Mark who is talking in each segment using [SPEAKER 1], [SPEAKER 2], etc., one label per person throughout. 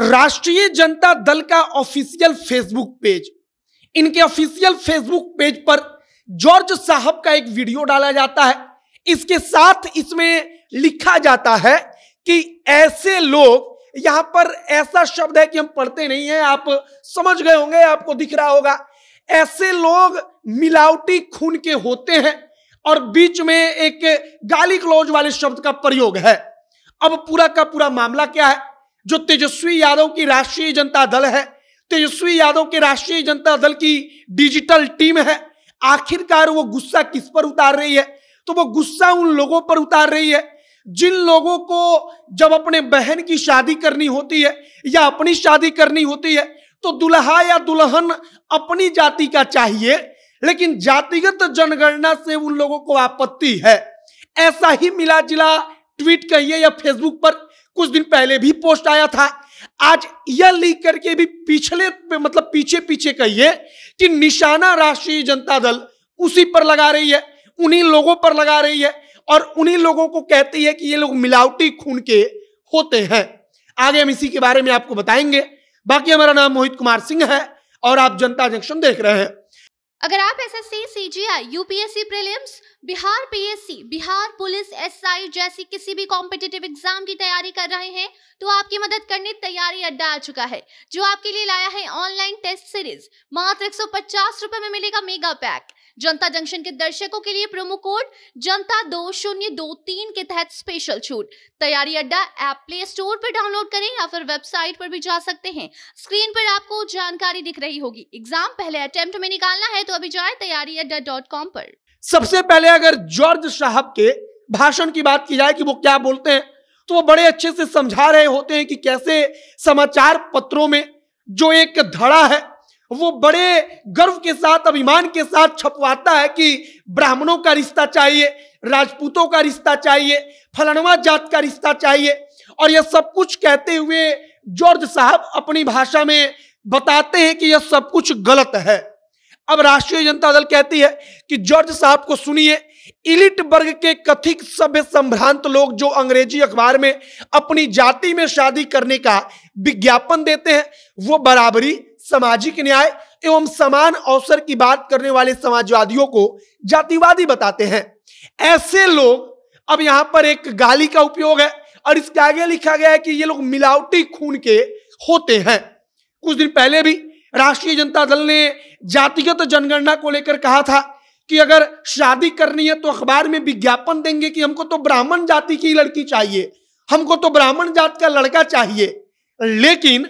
[SPEAKER 1] राष्ट्रीय जनता दल का official Facebook page इनके ऑफिशियल फेसबुक पेज पर जॉर्ज साहब का एक वीडियो डाला जाता है इसके साथ इसमें लिखा जाता है कि ऐसे लोग यहां पर ऐसा शब्द है कि हम पढ़ते नहीं हैं आप समझ गए होंगे आपको दिख रहा होगा ऐसे लोग मिलावटी खून के होते हैं और बीच में एक गाली क्लोज वाले शब्द का प्रयोग है अब पूरा का पूरा मामला क्या है जो तेजस्वी यादव की राष्ट्रीय जनता दल है तेजस्वी यादव के राष्ट्रीय जनता दल की डिजिटल टीम है आखिरकार वो गुस्सा किस पर उतार रही है तो वो गुस्सा उन लोगों पर उतार रही है जिन लोगों को जब अपने बहन की शादी करनी होती है या अपनी शादी करनी होती है तो दुल्हा या दुल्हन अपनी जाति का चाहिए लेकिन जातिगत जनगणना से उन लोगों को आपत्ति है ऐसा ही मिला जिला ट्वीट कहिए या फेसबुक पर कुछ दिन पहले भी पोस्ट आया था आज यह लिख करके भी पिछले मतलब पीछे पीछे कहिए कि निशाना राष्ट्रीय जनता दल उसी पर लगा रही है उन्हीं लोगों पर लगा रही है और उन्हीं लोगों को कहती है कि ये लोग मिलावटी खून के होते हैं आगे हम इसी के बारे में आपको बताएंगे बाकी हमारा नाम मोहित कुमार सिंह है और आप जनता जंक्शन देख रहे हैं
[SPEAKER 2] अगर आप S S C C G L UPSC prelims Bihar PSC Bihar police आई जैसी किसी भी कॉम्पिटेटिव एग्जाम की तैयारी कर रहे हैं तो आपकी मदद करने तैयारी अड्डा आ चुका है जो आपके लिए लाया है ऑनलाइन टेस्ट सीरीज मात्र एक सौ पचास रुपए में मिलेगा मेगा पैक जनता जंक्शन के दर्शकों के लिए प्रोमो कोड जनता दो शून्य दो तीन के तहत स्पेशल छूट तैयारी अड्डा ऐप प्ले स्टोर पर डाउनलोड करें या फिर वेबसाइट पर भी जा सकते हैं स्क्रीन पर आपको जानकारी दिख रही होगी एग्जाम पहले अटेम्प्ट में निकालना है तो अभी जाए तैयारी अड्डा डॉट कॉम पर
[SPEAKER 1] सबसे पहले अगर जॉर्ज साहब के भाषण की बात की जाए कि वो क्या बोलते हैं तो वो बड़े अच्छे से समझा रहे होते हैं कि कैसे समाचार पत्रों में जो एक धड़ा है वो बड़े गर्व के साथ अभिमान के साथ छपवाता है कि ब्राह्मणों का रिश्ता चाहिए राजपूतों का रिश्ता चाहिए फलनवा जात का रिश्ता चाहिए और यह सब कुछ कहते हुए जॉर्ज साहब अपनी भाषा में बताते हैं कि यह सब कुछ गलत है अब राष्ट्रीय जनता दल कहती है कि जॉर्ज साहब को सुनिए इलिट वर्ग के कथित सभ्य संभ्रांत लोग जो अंग्रेजी अखबार में अपनी जाति में शादी करने का विज्ञापन देते हैं वो बराबरी सामाजिक न्याय एवं समान अवसर की बात करने वाले समाजवादियों को जातिवादी बताते हैं ऐसे लोग अब यहां पर एक गाली का उपयोग है और इसके आगे लिखा गया है कि ये लोग मिलावटी खून के होते हैं कुछ दिन पहले भी राष्ट्रीय जनता दल ने जातिगत जनगणना को लेकर कहा था कि अगर शादी करनी है तो अखबार में विज्ञापन देंगे कि हमको तो ब्राह्मण जाति की लड़की चाहिए हमको तो ब्राह्मण जात का लड़का चाहिए लेकिन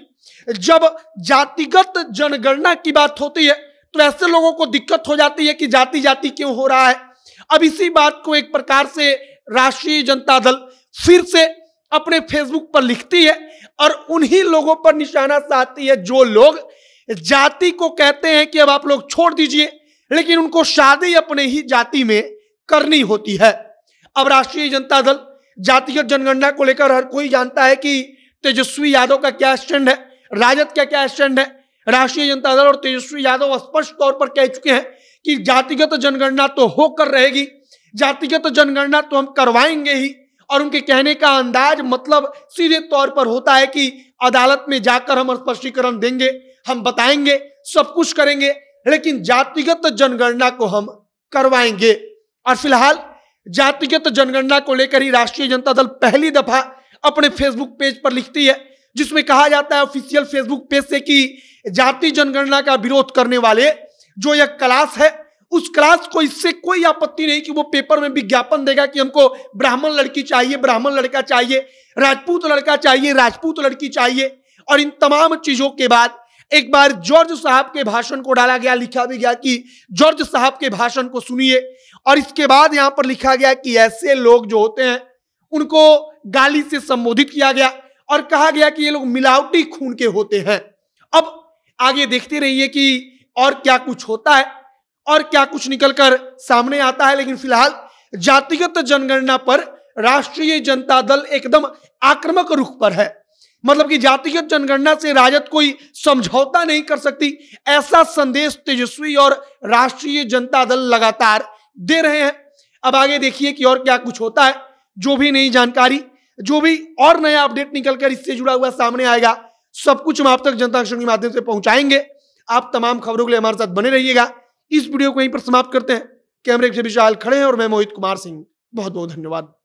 [SPEAKER 1] जब जातिगत जनगणना की बात होती है तो ऐसे लोगों को दिक्कत हो जाती है कि जाति जाति क्यों हो रहा है अब इसी बात को एक प्रकार से राष्ट्रीय जनता दल फिर से अपने फेसबुक पर लिखती है और उन्हीं लोगों पर निशाना साधती है जो लोग जाति को कहते हैं कि अब आप लोग छोड़ दीजिए लेकिन उनको शादी अपने ही जाति में करनी होती है अब राष्ट्रीय जनता दल जातिगत जनगणना को लेकर हर कोई जानता है कि तेजस्वी यादव का क्या स्टैंड है राजद का क्या स्टैंड है राष्ट्रीय जनता दल और तेजस्वी यादव स्पष्ट तौर पर कह चुके हैं कि जातिगत तो जनगणना तो होकर रहेगी जातिगत तो जनगणना तो हम करवाएंगे ही और उनके कहने का अंदाज मतलब सीधे तौर पर होता है कि अदालत में जाकर हम स्पष्टीकरण देंगे हम बताएंगे सब कुछ करेंगे लेकिन जातिगत जनगणना को हम करवाएंगे और फिलहाल जातिगत जनगणना को लेकर ही राष्ट्रीय जनता दल पहली दफा अपने फेसबुक पेज पर लिखती है जिसमें कहा जाता है ऑफिशियल फेसबुक पेज से कि जाति जनगणना का विरोध करने वाले जो यह क्लास है उस क्लास को इससे कोई आपत्ति नहीं कि वो पेपर में विज्ञापन देगा कि हमको ब्राह्मण लड़की चाहिए ब्राह्मण लड़का चाहिए राजपूत लड़का चाहिए राजपूत लड़की चाहिए और इन तमाम चीजों के बाद एक बार जॉर्ज साहब के भाषण को डाला गया लिखा भी गया कि जॉर्ज साहब के भाषण को सुनिए और इसके बाद यहां पर लिखा गया कि ऐसे लोग जो होते हैं उनको गाली से संबोधित किया गया और कहा गया कि ये लोग मिलावटी खून के होते हैं अब आगे देखते रहिए कि और क्या कुछ होता है और क्या कुछ निकलकर सामने आता है लेकिन फिलहाल जातिगत जनगणना पर राष्ट्रीय जनता दल एकदम आक्रमक रुख पर है मतलब कि जातिगत जनगणना से राजद कोई समझौता नहीं कर सकती ऐसा संदेश तेजस्वी और राष्ट्रीय जनता दल लगातार दे रहे हैं अब आगे देखिए कि और क्या कुछ होता है जो भी नई जानकारी जो भी और नया अपडेट निकलकर इससे जुड़ा हुआ सामने आएगा सब कुछ हम आप तक जनता के माध्यम से पहुंचाएंगे आप तमाम खबरों के लिए हमारे साथ बने रहिएगा इस वीडियो को यहीं पर समाप्त करते हैं कैमरे के विशाल खड़े हैं और मैं मोहित कुमार सिंह बहुत बहुत धन्यवाद